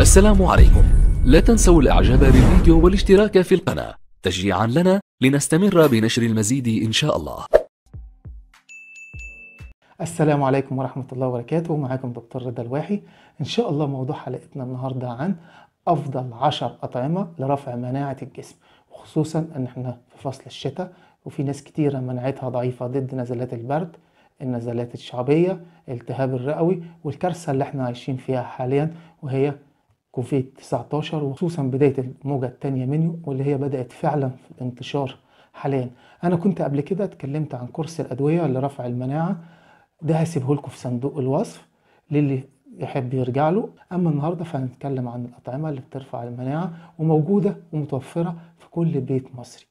السلام عليكم لا تنسوا الاعجاب بالفيديو والاشتراك في القناة تشجيعا لنا لنستمر بنشر المزيد ان شاء الله السلام عليكم ورحمة الله وبركاته معاكم دكتور رضا الواحي ان شاء الله موضوع حلقتنا النهاردة عن افضل عشر اطعمة لرفع مناعة الجسم وخصوصا ان احنا في فصل الشتاء وفي ناس كتيرة مناعتها ضعيفة ضد نزلات البرد النزلات الشعبية التهاب الرئوي والكارثة اللي احنا عايشين فيها حاليا وهي كوفيد 19 وخصوصا بدايه الموجه الثانيه منه واللي هي بدات فعلا في الانتشار حاليا انا كنت قبل كده اتكلمت عن كورس الادويه لرفع المناعه ده هسيبه لكم في صندوق الوصف للي يحب يرجع له اما النهارده فهنتكلم عن الاطعمه اللي بترفع المناعه وموجوده ومتوفره في كل بيت مصري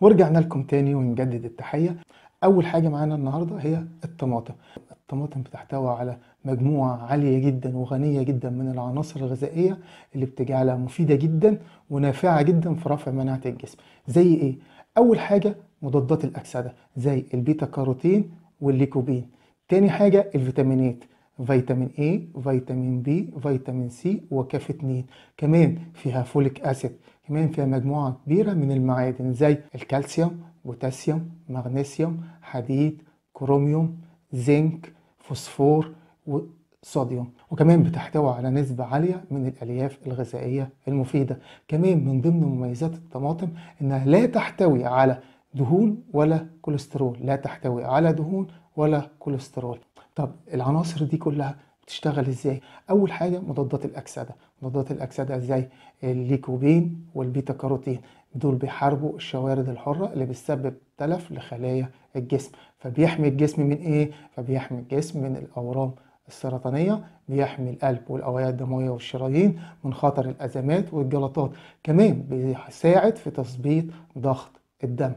ورجعنا لكم تاني ونجدد التحية اول حاجه معانا النهارده هي الطماطم الطماطم بتحتوي على مجموعة عالية جدا وغنية جدا من العناصر الغذائية اللي بتجعلها مفيدة جدا ونافعة جدا في رفع مناعة الجسم زي ايه؟ أول حاجة مضادات الأكسدة زي البيتا كاروتين والليكوبين تاني حاجة الفيتامينات فيتامين A فيتامين B فيتامين C وكافيتنين كمان فيها فوليك أسيد كمان فيها مجموعة كبيرة من المعادن زي الكالسيوم بوتاسيوم مغنيسيوم حديد كروميوم زنك فوسفور وصوديوم وكمان بتحتوي على نسبة عالية من الألياف الغذائية المفيدة كمان من ضمن مميزات الطماطم إنها لا تحتوي على دهون ولا كوليسترول لا تحتوي على دهون ولا كوليسترول طب العناصر دي كلها بتشتغل ازاي اول حاجه مضادات الاكسده مضادات الاكسده زي الليكوبين والبيتا كاروتين دول بيحاربوا الشوارد الحره اللي بتسبب تلف لخلايا الجسم فبيحمي الجسم من ايه فبيحمي الجسم من الاورام السرطانية بيحمي القلب والأوعية الدموية والشرايين من خطر الأزمات والجلطات كمان بيساعد في تثبيط ضغط الدم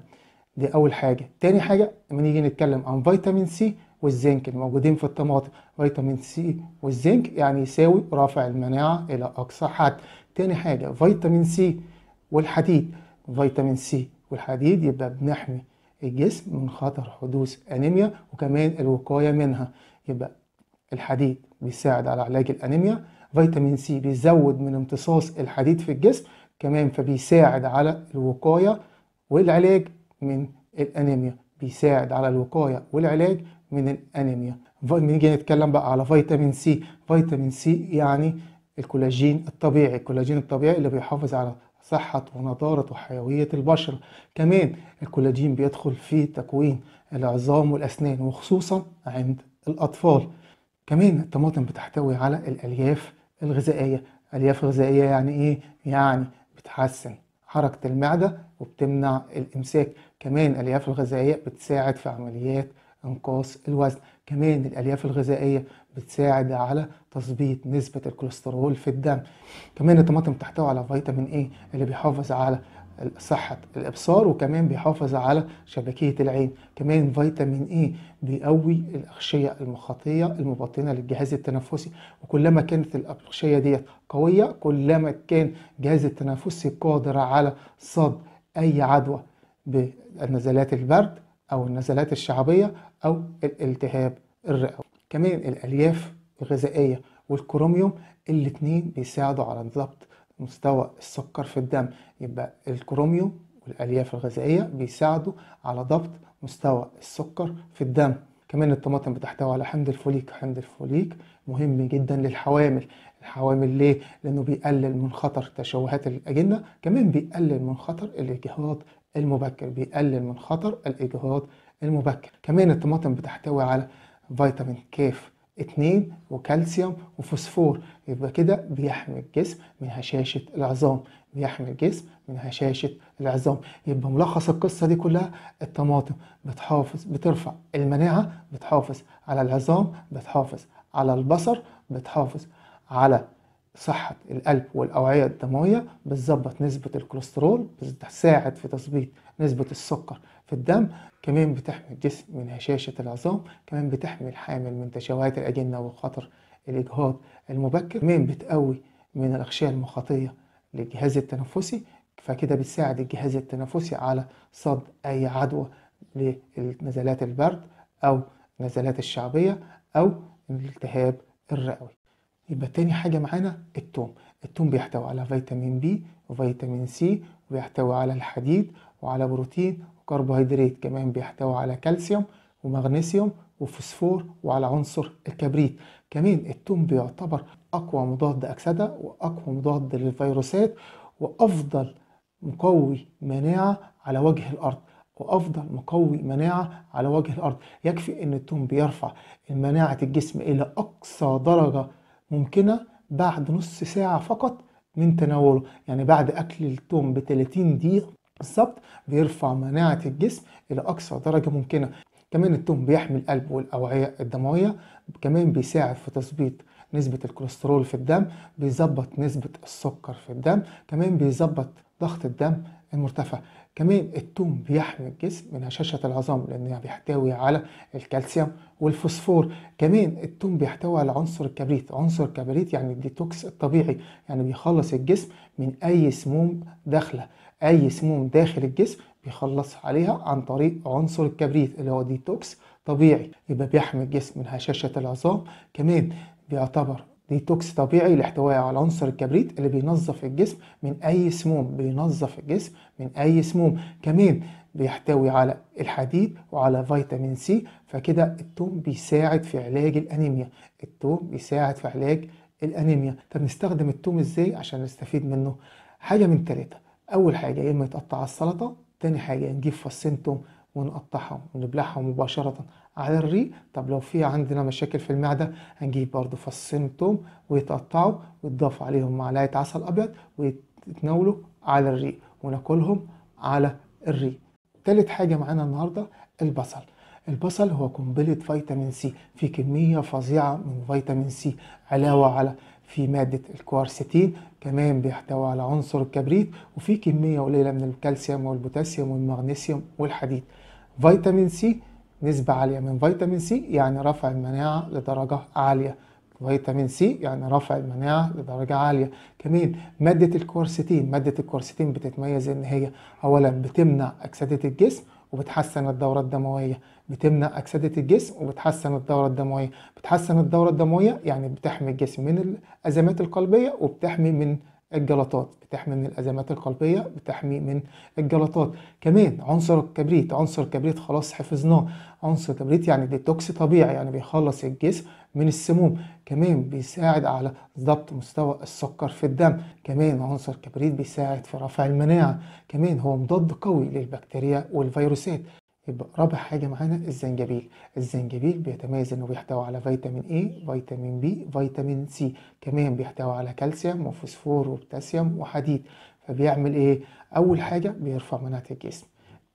دي أول حاجة تاني حاجة لما نيجي نتكلم عن فيتامين سي والزنك الموجودين في الطماطم فيتامين سي والزنك يعني يساوي رفع المناعة إلى أقصى حد تاني حاجة فيتامين سي والحديد فيتامين سي والحديد يبقى بنحمي الجسم من خطر حدوث أنيميا وكمان الوقاية منها يبقى الحديد بيساعد على علاج الأنيميا فيتامين سي بيزود من امتصاص الحديد في الجسم كمان فبيساعد على الوقاية والعلاج من الأنيميا بيساعد على الوقاية والعلاج من الانيميا نيجي نتكلم بقى على فيتامين سي فيتامين سي يعني الكولاجين الطبيعي الكولاجين الطبيعي اللي بيحافظ على صحة ونضارة وحيوية البشرة كمان الكولاجين بيدخل في تكوين العظام والأسنان وخصوصا عند الأطفال كمان الطماطم بتحتوي على الألياف الغذائية الألياف الغذائية يعني إيه؟ يعني بتحسن حركة المعدة وبتمنع الإمساك كمان الألياف الغذائية بتساعد في عمليات انقاص الوزن كمان الالياف الغذائيه بتساعد على تثبيت نسبه الكوليسترول في الدم كمان الطماطم تحتوي على فيتامين اي اللي بيحافظ على صحة الإبصار وكمان بيحافظ على شبكية العين كمان فيتامين إي بيقوي الأغشية المخاطية المبطنة للجهاز التنفسي وكلما كانت الأغشية ديت قوية كلما كان الجهاز التنفسي قادر على صد أي عدوى بالنزلات البرد أو النزلات الشعبية أو الالتهاب الرئوي كمان الألياف الغذائية والكروميوم الاتنين بيساعدوا على ضبط مستوى السكر في الدم يبقى الكروميوم والألياف الغذائية بيساعدوا على ضبط مستوى السكر في الدم كمان الطماطم بتحتوي على حمض الفوليك حمض الفوليك مهم جدا للحوامل الحوامل ليه؟ لأنه بيقلل من خطر تشوهات الأجنة كمان بيقلل من خطر الإجهاض المبكر بيقلل من خطر الإجهاض المبكر كمان الطماطم بتحتوي على فيتامين كاف 2 وكالسيوم وفوسفور يبقى كده بيحمي الجسم من هشاشة العظام بيحمي الجسم من هشاشة العظام يبقى ملخص القصة دي كلها الطماطم بتحافظ بترفع المناعة بتحافظ على العظام بتحافظ على البصر بتحافظ على صحة القلب والأوعية الدموية بتظبط نسبة الكوليسترول بتساعد في تظبيط نسبة السكر في الدم كمان بتحمي الجسم من هشاشة العظام كمان بتحمي الحامل من تشوهات الأجنة وخطر الإجهاض المبكر كمان بتقوي من الأغشية المخاطية للجهاز التنفسي فكده بتساعد الجهاز التنفسي على صد أي عدوى لنزلات البرد أو نزلات الشعبية أو الالتهاب الرئوي يبقى تاني حاجة معانا التوم التوم بيحتوي على فيتامين بي وفيتامين سي وبيحتوي على الحديد وعلى بروتين وكربوهيدرات كمان بيحتوي على كالسيوم ومغنيسيوم وفوسفور وعلى عنصر الكبريت كمان التوم بيعتبر أقوى مضاد أكسدة وأقوى مضاد للفيروسات وأفضل مقوي مناعة على وجه الأرض وافضل مقوي مناعه على وجه الارض يكفي ان التوم بيرفع مناعه الجسم الى اقصى درجه ممكنة بعد نص ساعة فقط من تناوله يعني بعد أكل التوم ب 30 دقيقة بالظبط بيرفع مناعة الجسم إلى أقصى درجة ممكنة كمان التوم بيحمي القلب والأوعية الدموية كمان بيساعد في تثبيت نسبة الكوليسترول في الدم بيظبط نسبة السكر في الدم كمان بيظبط ضغط الدم المرتفع كمان التوم بيحمي الجسم من هشاشة العظام لأنه يعني بيحتوي على الكالسيوم والفوسفور كمان التوم بيحتوي على عنصر الكبريت عنصر الكبريت يعني الديتوكس الطبيعي يعني بيخلص الجسم من أي سموم داخلة أي سموم داخل الجسم بيخلص عليها عن طريق عنصر الكبريت اللي هو ديتوكس طبيعي يبقى بيحمي الجسم من هشاشة العظام كمان بيعتبر ديتوكس طبيعي لاحتوائه على عنصر الكبريت اللي بينظف الجسم من اي سموم بينظف الجسم من اي سموم كمان بيحتوي على الحديد وعلى فيتامين سي فكده التوم بيساعد في علاج الانيميا التوم بيساعد في علاج الانيميا طب نستخدم التوم ازاي عشان نستفيد منه حاجه من ثلاثه اول حاجه يا اما يتقطع السلطه تاني حاجه نجيب فصين توم ونقطعهم ونبلعهم مباشره على الري طب لو في عندنا مشاكل في المعدة هنجيب برضو فصين توم ويتقطعوا ويتضاف عليهم معلقة عسل أبيض ويتناولوا على الريق وناكلهم على الريق تالت حاجة معانا النهاردة البصل البصل هو قنبلة فيتامين سي في كمية فظيعة من فيتامين سي علاوة على في مادة الكوارستين كمان بيحتوي على عنصر الكبريت وفي كمية قليلة من الكالسيوم والبوتاسيوم والمغنيسيوم والحديد فيتامين سي نسبة عالية من فيتامين سي يعني رفع المناعة لدرجة عالية فيتامين سي يعني رفع المناعة لدرجة عالية كمان مادة الكورستين مادة الكورستين بتتميز ان هي اولا بتمنع اكسدة الجسم وبتحسن الدورة الدموية بتمنع أكسدة الجسم وبتحسن الدورة الدموية بتحسن الدورة الدموية يعني بتحمي الجسم من الأزمات القلبية وبتحمي من الجلطات بتحمي من الازمات القلبيه بتحمي من الجلطات كمان عنصر الكبريت عنصر الكبريت خلاص حفظناه عنصر الكبريت يعني ديتوكس طبيعي يعني بيخلص الجسم من السموم كمان بيساعد على ضبط مستوى السكر في الدم كمان عنصر الكبريت بيساعد في رفع المناعه كمان هو مضاد قوي للبكتيريا والفيروسات يبقى رابع حاجة معانا الزنجبيل الزنجبيل بيتميز انه بيحتوي على فيتامين A فيتامين B فيتامين C كمان بيحتوي على كالسيوم وفوسفور وبوتاسيوم وحديد فبيعمل ايه اول حاجة بيرفع مناعة الجسم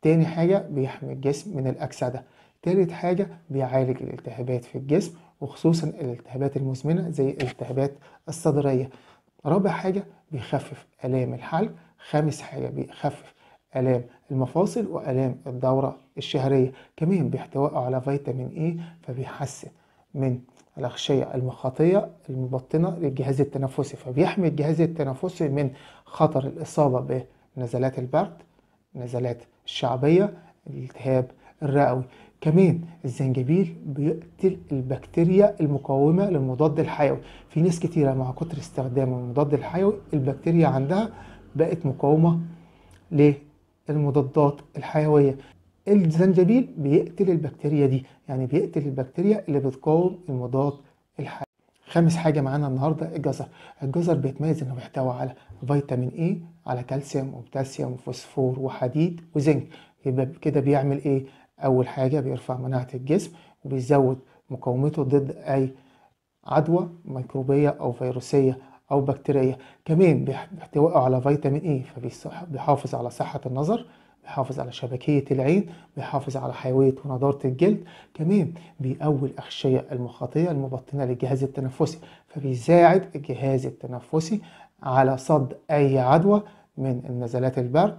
تاني حاجة بيحمي الجسم من الأكسدة تالت حاجة بيعالج الالتهابات في الجسم وخصوصا الالتهابات المزمنة زي الالتهابات الصدرية رابع حاجة بيخفف آلام الحلق خامس حاجة بيخفف آلام المفاصل وآلام الدورة الشهرية كمان بيحتوي على فيتامين إي فبيحسن من الأغشية المخاطية المبطنة للجهاز التنفسي فبيحمي الجهاز التنفسي من خطر الإصابة بنزلات البرد نزلات الشعبية الالتهاب الرئوي كمان الزنجبيل بيقتل البكتيريا المقاومة للمضاد الحيوي في ناس كتيرة مع كتر استخدام المضاد الحيوي البكتيريا عندها بقت مقاومة ليه المضادات الحيويه الزنجبيل بيقتل البكتيريا دي يعني بيقتل البكتيريا اللي بتقاوم المضاد الحيوي خامس حاجه معانا النهارده الجزر الجزر بيتميز انه بيحتوي على فيتامين اي على كالسيوم وبوتاسيوم وفوسفور وحديد وزنك يبقى كده بيعمل ايه اول حاجه بيرفع مناعه الجسم وبيزود مقاومته ضد اي عدوى ميكروبيه او فيروسيه أو بكتيريه كمان بيحتوي على فيتامين اي فبيحافظ على صحة النظر بيحافظ على شبكية العين بيحافظ على حيوية ونضارة الجلد كمان بيقوي الأغشية المخاطية المبطنة للجهاز التنفسي فبيساعد الجهاز التنفسي على صد أي عدوى من النزلات البرد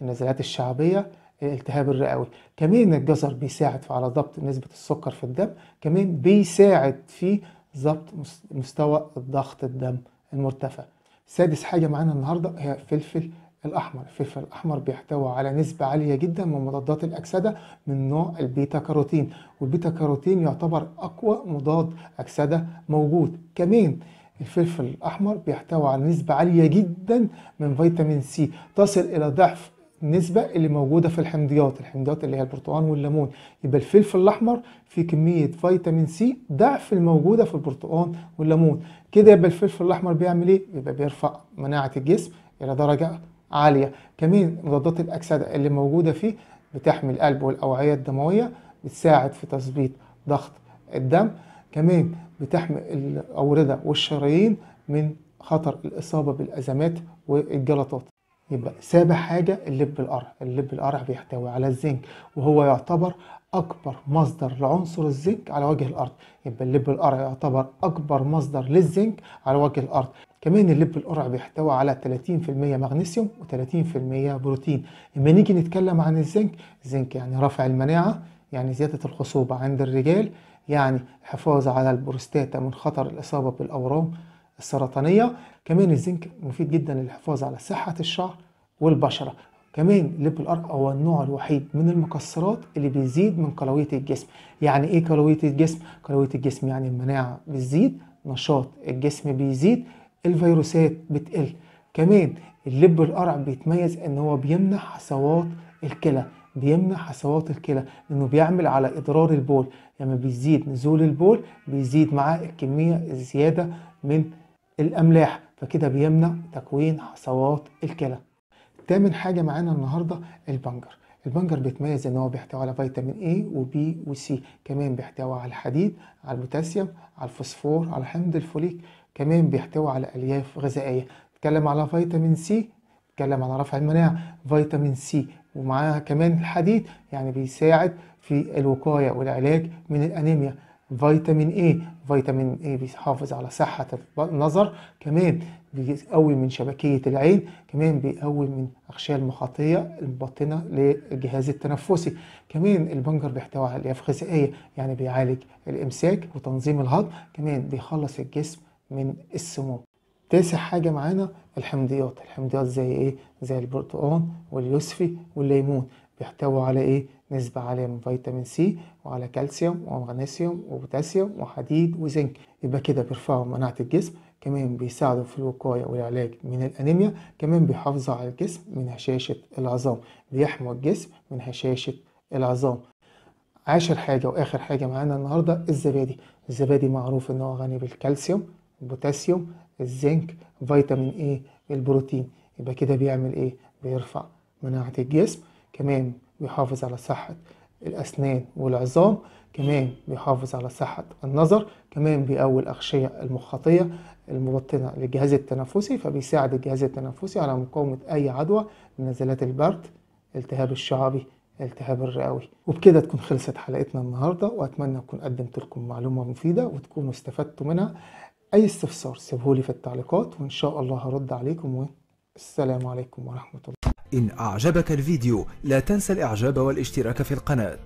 النزلات الشعبية الالتهاب الرئوي كمان الجزر بيساعد على ضبط نسبة السكر في الدم كمان بيساعد في ضبط مستوى ضغط الدم المرتفع سادس حاجة معانا النهاردة هي فلفل الأحمر الفلفل الأحمر بيحتوي على نسبة عالية جدا من مضادات الأكسدة من نوع البيتا كاروتين والبيتا كاروتين يعتبر أقوى مضاد أكسدة موجود كمان الفلفل الأحمر بيحتوي على نسبة عالية جدا من فيتامين سي تصل إلى ضعف النسبة اللي موجودة في الحمضيات الحمضيات اللي هي البرتقال والليمون يبقى الفلفل الأحمر فيه كمية فيتامين سي ضعف الموجودة في البرتقال والليمون كده يبقى الفلفل الأحمر بيعمل إيه؟ يبقى بيرفع مناعة الجسم إلى درجة عالية كمان مضادات الأكسدة اللي موجودة فيه بتحمي القلب والأوعية الدموية بتساعد في تثبيت ضغط الدم كمان بتحمي الأوردة والشرايين من خطر الإصابة بالأزمات والجلطات يبقى سابع حاجة اللب القرع اللب القرع بيحتوي على الزنك وهو يعتبر أكبر مصدر لعنصر الزنك على وجه الأرض يبقى اللب القرع يعتبر أكبر مصدر للزنك على وجه الأرض كمان اللب القرع بيحتوي على 30% مغنيسيوم و30% بروتين لما نيجي نتكلم عن الزنك الزنك يعني رفع المناعة يعني زيادة الخصوبة عند الرجال يعني حفاظ على البروستاتا من خطر الإصابة بالأورام السرطانية كمان الزنك مفيد جدا للحفاظ على صحة الشعر والبشرة كمان ليب ارك هو النوع الوحيد من المكسرات اللي بيزيد من كلوية الجسم يعني ايه كلوية الجسم؟ كلوية الجسم يعني المناعة بتزيد نشاط الجسم بيزيد الفيروسات بتقل كمان الليب القرع بيتميز ان هو بيمنع حصوات الكلى بيمنع حصوات الكلى لانه بيعمل على اضرار البول لما يعني بيزيد نزول البول بيزيد معاه الكميه الزياده من الأملاح فكده بيمنع تكوين حصوات الكلى تامن حاجة معانا النهاردة البنجر البنجر بيتميز ان هو بيحتوي على فيتامين A وبي وسي كمان بيحتوي على الحديد على البوتاسيوم على الفوسفور على حمض الفوليك كمان بيحتوي على الياف غذائيه اتكلم على فيتامين سي اتكلم على رفع المناعه فيتامين سي ومعاها كمان الحديد يعني بيساعد في الوقايه والعلاج من الانيميا فيتامين اي فيتامين اي بيحافظ على صحه النظر كمان بيقوي من شبكيه العين كمان بيقوي من اغشيه المخاطيه المبطنه للجهاز التنفسي كمان البنجر بيحتوي على الياف غذائيه يعني بيعالج الامساك وتنظيم الهضم كمان بيخلص الجسم من السموم تاسع حاجه معانا الحمضيات الحمضيات زي ايه زي البرتقال واليوسفي والليمون يحتوي على ايه نسبة عالية من فيتامين سي وعلى كالسيوم ومغنيسيوم وبوتاسيوم وحديد وزنك يبقى كده بيرفعوا مناعة الجسم كمان بيساعدوا في الوقاية والعلاج من الأنيميا كمان بيحافظوا على الجسم من هشاشة العظام بيحموا الجسم من هشاشة العظام عاشر حاجة وآخر حاجة معانا النهاردة الزبادي الزبادي معروف إن هو غني بالكالسيوم البوتاسيوم الزنك فيتامين إيه البروتين يبقى كده بيعمل إيه بيرفع مناعة الجسم كمان بيحافظ على صحة الأسنان والعظام كمان بيحافظ على صحة النظر كمان بيقوي الأغشية المخاطية المبطنة للجهاز التنفسي فبيساعد الجهاز التنفسي على مقاومة أي عدوى من نزلات البرد التهاب الشعبي التهاب الرئوي وبكده تكون خلصت حلقتنا النهاردة وأتمنى أكون قدمت لكم معلومة مفيدة وتكونوا استفدتوا منها أي استفسار سيبهولي في التعليقات وإن شاء الله هرد عليكم وإنتم السلام عليكم ورحمة الله إن أعجبك الفيديو لا تنسى الإعجاب والاشتراك في القناة